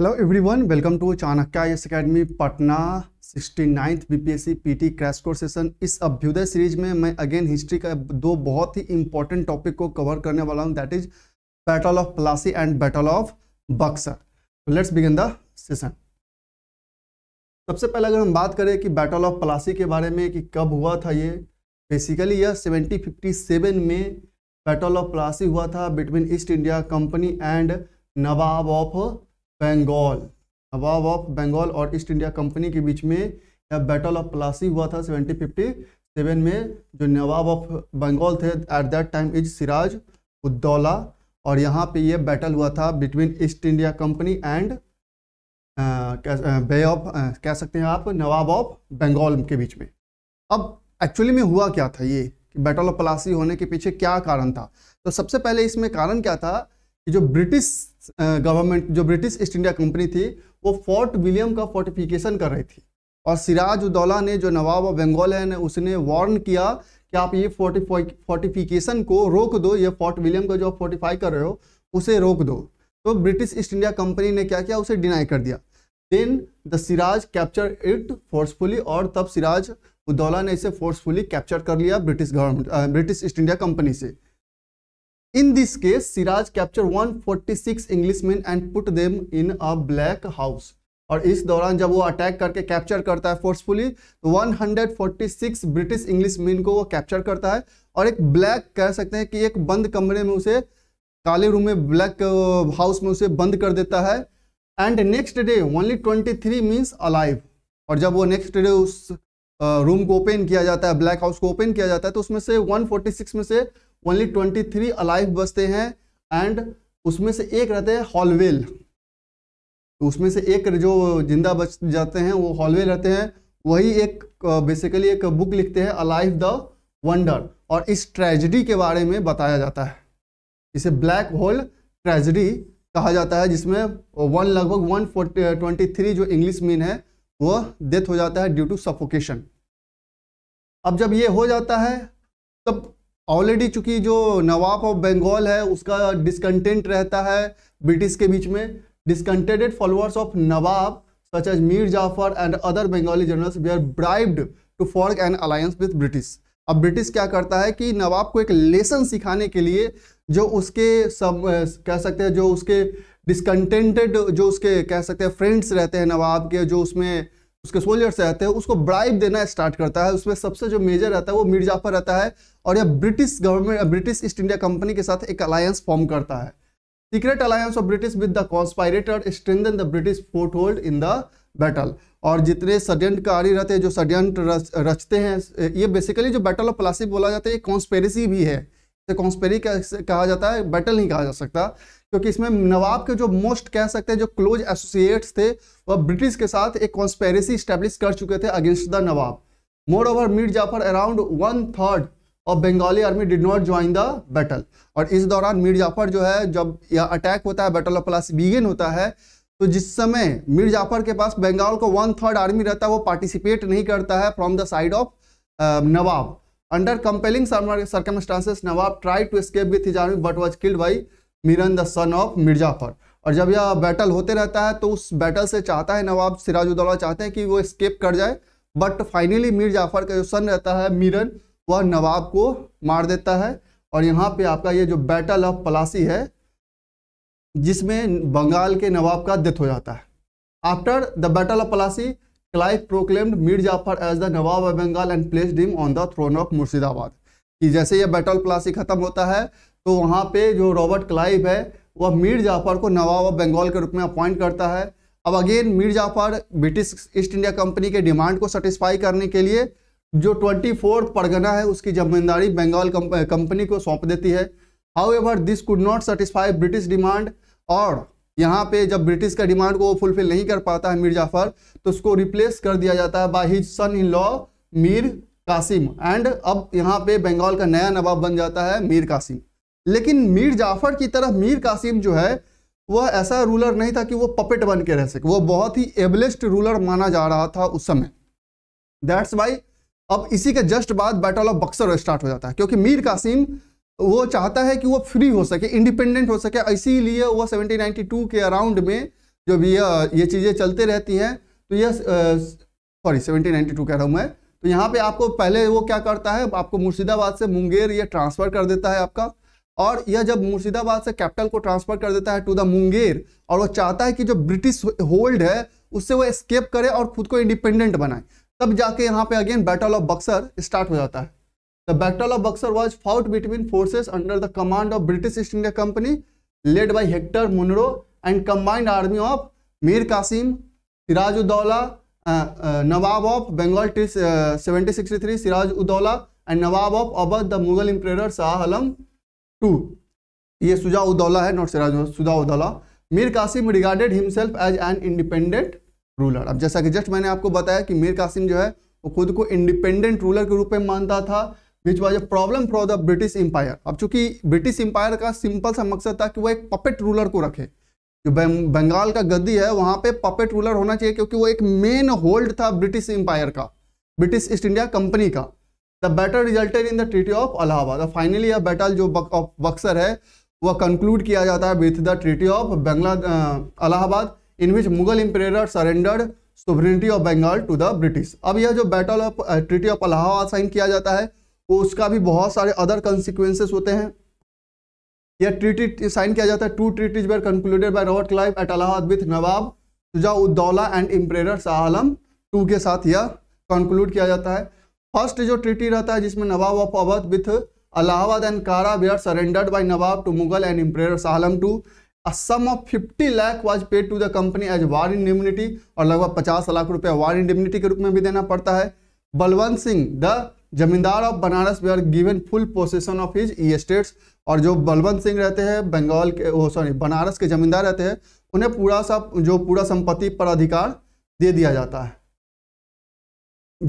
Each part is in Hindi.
Hello everyone welcome to Chanakya I academy Patna sixty ninth B P S C P T crash course session इस अभ्युदय सीरीज में मैं अगेन हिस्ट्री का दो बहुत ही इंपॉर्टेंट टॉपिक को कवर करने वाला हूं that is battle of Plassey and battle of Buxar let's begin the session सबसे पहले अगर हम बात करें कि बैटल ऑफ प्लासी के बारे में कि कब हुआ था ये बेसिकली यह सेवेंटी फिफ्टी सेवन में बैटल ऑफ प्लासी हुआ था between East India company and Nawab of Bengal Nawab of Bengal और ईस्ट इंडिया कंपनी के बीच में या बैटल ऑफ प्लासी हुआ था सेवेंटीन फिफ्टी सेवन में जो नवाब ऑफ बंगाल थे at that time is Siraj Uddaula और यहाँ पे ये बैटल हुआ था between East India company and bay of कह सकते हैं आप नवाब ऑफ बंगाल के बीच में अब एक्चुअली में हुआ क्या था ये कि बैटल ऑफ प्लासी होने के पीछे क्या कारण था तो सबसे पहले इसमें कारण क्या था कि जो ब्रिटिश गवर्नमेंट जो ब्रिटिश ईस्ट इंडिया कंपनी थी वो फोर्ट विलियम का फोर्टिफिकेशन कर रही थी और सिराज उदौला ने जो नवाब ऑफ बंगाल है ने उसने वार्न किया कि आप ये फोर्टिफाई फोर्टिफिकेशन को रोक दो ये फोर्ट विलियम का जो आप फोर्टिफाई कर रहे हो उसे रोक दो तो ब्रिटिश ईस्ट इंडिया कंपनी ने क्या किया उसे डिनाई कर दिया then the Siraj capture it forcefully और तब सिराज उदौला ने इसे फोर्सफुली कैप्चर कर लिया British government British East India Company से In this case, Siraj captured 146 Englishmen and put them in a black house. और इस दौरान जब वो अटैक करके कैप्चर करता है फोर्सफुली तो 146 ब्रिटिश इंग्लिश मैन को वो कैप्चर करता है और एक ब्लैक कह सकते हैं कि एक बंद कमरे में उसे काले रूम में ब्लैक हाउस में उसे बंद कर देता है and next day only 23 three means alive और जब वो नेक्स्ट डे उस रूम को ओपन किया जाता है ब्लैक हाउस को ओपन किया जाता है तो उसमें से 146 में से ओनली ट्वेंटी थ्री अलाइव बचते हैं एंड उसमें से एक रहते हैं हॉलवेल तो उसमें से एक जो जिंदा बच जाते हैं वो हॉलवेल रहते हैं वही एक बेसिकली एक बुक लिखते हैं अलाइव द वंडर और इस ट्रेजिडी के बारे में बताया जाता है इसे ब्लैक होल ट्रेजिडी कहा जाता है जिसमें वन लगभग वन ट्वेंटी थ्री जो इंग्लिश मीन है वो डेथ हो जाता है ड्यू टू सफोकेशन अब जब ये हो जाता है तब ऑलरेडी चूंकि जो नवाब ऑफ बंगाल है उसका डिसकंटेंट रहता है ब्रिटिश के बीच में discontented followers of nawab such as Mir Jafar and other Bengali generals were bribed to form an alliance with British अब ब्रिटिश क्या करता है कि नवाब को एक लेसन सिखाने के लिए जो उसके सब कह सकते हैं जो उसके डिसकंटेंटेड जो उसके कह सकते हैं फ्रेंड्स रहते हैं नवाब के जो उसमें उसके सोल्जर्स रहते हैं उसको ब्राइब देना स्टार्ट करता है उसमें सबसे जो मेजर रहता है वो मिर्जाफर रहता है और यह British government British East India company के साथ एक अलायंस फॉर्म करता है secret alliance of British with the conspirator strengthen the British fort hold in the battle और जितने षड्यंत्रकारी रहते हैं जो षड्यंत्र रच, रचते हैं ये बेसिकली जो बैटल ऑफ प्लासी बोला जाता है ये कॉन्स्पेरेसी भी है कॉन्स्पेरी कहा जाता है बैटल नहीं कहा जा सकता क्योंकि इसमें नवाब के जो मोस्ट कह सकते हैं जो क्लोज एसोसिएट्स थे वह ब्रिटिश के साथ एक कॉन्स्पेरेसी स्टैब्लिश कर चुके थे against the nawab moreover Mir Jafar around one third और Bengali army did not join the battle और इस दौरान मीर जाफर जो है जब यह अटैक होता है बैटल ऑफ प्लास बिगेन होता है तो जिस समय मीर जाफर के पास बंगाल का वन थर्ड आर्मी रहता है वो पार्टिसिपेट नहीं करता है from the side of Nawab under compelling circumstances Nawab try to escape with his army but was killed by Miran, the son of Mir Jafar और जब यह बैटल होते रहता है तो उस बैटल से चाहता है नवाब सिराजुद्दौला चाहते हैं कि वो स्केप कर जाए बट फाइनली मीर जाफर का जो सन रहता है मीरन वह नवाब को मार देता है और यहाँ पे आपका ये जो बैटल ऑफ पलासी है जिसमें बंगाल के नवाब का डेथ हो जाता है after the battle of Plassey Clive proclaimed Mir Jafar as the nawab of Bengal and place him on the throne of Murshidabad कि जैसे यह बैटल प्लासी ख़त्म होता है तो वहाँ पे जो रॉबर्ट क्लाइव है वह मीर जाफर को नवाब ऑफ बंगाल के रूप में अपॉइंट करता है अब again Mir Jafar British East India company के डिमांड को सेटिस्फाई करने के लिए जो ट्वेंटी फोर्थ परगना है उसकी जमींदारी बंगाल कंपनी को सौंप देती है however this could not satisfy British demand और यहाँ पे जब ब्रिटिश का डिमांड को वो फुलफिल नहीं कर पाता है मीर जाफर तो उसको रिप्लेस कर दिया जाता है by his son in law Mir Kasim and अब यहाँ पे बंगाल का नया नवाब बन जाता है मीर कासिम लेकिन मीर जाफर की तरफ मीर कासिम जो है वह ऐसा रूलर नहीं था कि वो पपेट बन के रह सके वो बहुत ही एबलेस्ट रूलर माना जा रहा था उस समय दैट्स वाई अब इसी के जस्ट बाद बैटल ऑफ बक्सर स्टार्ट हो जाता है क्योंकि मीर कासिम वो चाहता है कि वो फ्री हो सके इंडिपेंडेंट हो सके इसीलिए वो 1792 के अराउंड में जो भी ये चीज़ें चलते रहती हैं तो यह सॉरी 1792 कह रहा हूँ मैं तो यहाँ पे आपको पहले वो क्या करता है आपको मुर्शिदाबाद से मुंगेर ये ट्रांसफ़र कर देता है आपका और यह जब मुर्शिदाबाद से कैपिटल को ट्रांसफ़र कर देता है टू द मुंगेर और वो चाहता है कि जो ब्रिटिश होल्ड है उससे वो एस्केप करे और खुद को इंडिपेंडेंट बनाए तब जाके यहाँ पे again battle of Buxar start हो जाता है The Battle of Buxar was fought between forces under the command of British East India Company led by Hector Munro and combined army of Mir Qasim, Siraj-ud-Dawla, uh, uh, Nawab of Bengal till uh, 1763, Siraj-ud-Dawla and Nawab of Abad, the Mughal Emperor Shah Alam II. ये सुजाउद्दौला है not Siraj Shujauddaula Mir Kasim regarded himself as an independent ruler अब जैसा कि जस्ट मैंने आपको बताया कि मीर कासिम जो है वो खुद को इंडिपेंडेंट रूलर के रूप में मानता था which was a problem for the British empire अब चूंकि ब्रिटिश एम्पायर का सिंपल सा मकसद था कि वह एक पपेट रूलर को रखे जो बंगाल का गद्दी है वहाँ पे पपेट रूलर होना चाहिए क्योंकि वो एक मेन होल्ड था ब्रिटिश एम्पायर का ब्रिटिश ईस्ट इंडिया कंपनी का the battle resulted in the treaty of Allahabad finally यह बैटल जो बक्सर है वह कंक्लूड किया जाता है with the treaty of Bangla Allahabad in which Mughal emperor surrendered sovereignty of Bengal to the British अब यह जो battle of treaty of Allahabad sign किया जाता है उसका भी बहुत सारे अदर कॉन्सिक्वेंसेस होते हैं यह ट्रीटी साइन किया जाता है two treaties were concluded by Robert Clive at Allahabad with nawab Shujauddaula and emperor Shah Alam two के साथ यह कंक्लूड किया जाता है फर्स्ट जो ट्रीटी रहता है जिसमें nawab of Awadh with Allahabad and Kara were surrendered by nawab to Mughal and emperor Shah Alam two a sum of fifty lakh was paid to the company as war in indemnity और लगभग पचास लाख रुपए वार इन इंडिम्यूनिटी के रूप में भी देना पड़ता है Balwant Singh the zamindar of Banaras were given full possession of his estates और जो बलवंत सिंह रहते हैं बंगाल के वो सॉरी बनारस के जमींदार रहते हैं उन्हें पूरा सा जो पूरा संपत्ति पर अधिकार दे दिया जाता है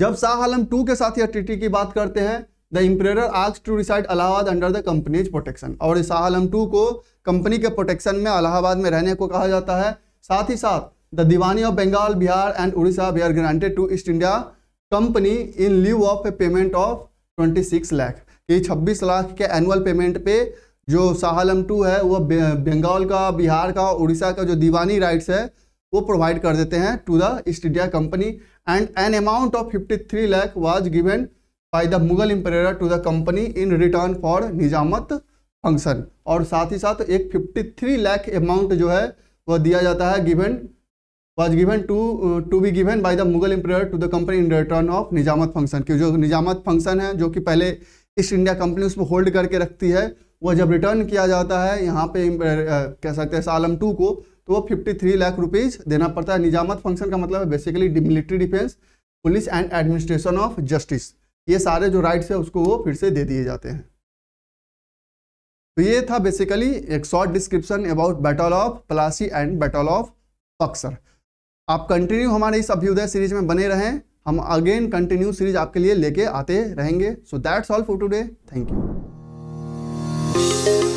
जब शाह आलम टू के साथ यह ट्रीटी की बात करते हैं the emperor ask to reside Allahabad under the company's protection और शाह आलम टू को कंपनी के प्रोटेक्शन में इलाहाबाद में रहने को कहा जाता है साथ ही साथ the diwani of Bengal Bihar and Orissa were granted to East India company in leave of a payment of twenty six lakh ये छब्बीस लाख के एनुअल पेमेंट पे जो शाहलम टू है वो बंगाल का बिहार का उड़ीसा का जो दीवानी राइट्स है वो प्रोवाइड कर देते हैं to the East India company and an amount of fifty three lakh was given by the Mughal emperor to the company in return for nizamat function और साथ ही साथ एक फिफ्टी थ्री लैख अमाउंट जो है वह दिया जाता है given was given to to be given by the Mughal empire to the company in return of nizamat function की जो निजामत फंक्शन है जो कि पहले ईस्ट इंडिया कंपनी उसमें होल्ड करके रखती है वह जब रिटर्न किया जाता है यहाँ पे uh, कह सकते हैं आलम टू को तो वो फिफ्टी थ्री लाख रुपीज़ देना पड़ता है निजामत फंक्शन का मतलब है basically military defence police and administration of justice ये सारे जो राइट्स है उसको वो फिर से दे दिए जाते हैं तो ये था बेसिकली एक short description about battle of Plassey and battle of Buxar आप कंटिन्यू हमारे इस अभ्युदय सीरीज में बने रहें हम अगेन कंटिन्यू सीरीज आपके लिए लेके आते रहेंगे so that's all for today thank you